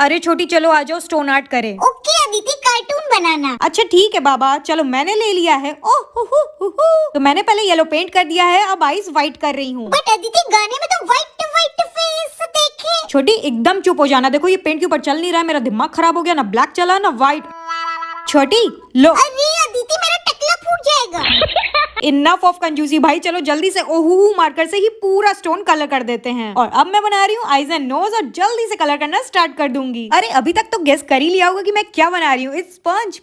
अरे छोटी चलो आ जाओ स्टोन आर्ट करे ओके अदिति कार्टून बनाना अच्छा ठीक है बाबा चलो मैंने ले लिया है ओह हु, तो मैंने पहले येलो पेंट कर दिया है अब आईज व्हाइट कर रही हूँ अदिति गाने में तो व्हाइट व्हाइट फेस देखे छोटी एकदम चुप हो जाना देखो ये पेंट के ऊपर चल नहीं रहा है मेरा दिमाग खराब हो गया ना ब्लैक चला ना व्हाइट छोटी लो अरे इनफ ऑफ कंजूसी भाई चलो जल्दी से ओहू मार्कर से ही पूरा स्टोन कलर कर देते हैं और अब मैं बना रही हूँ आइज एंड नोज और जल्दी से कलर करना स्टार्ट कर दूंगी अरे अभी तक तो गेस कर ही लिया होगा कि मैं क्या बना रही हूँ इट्स पंच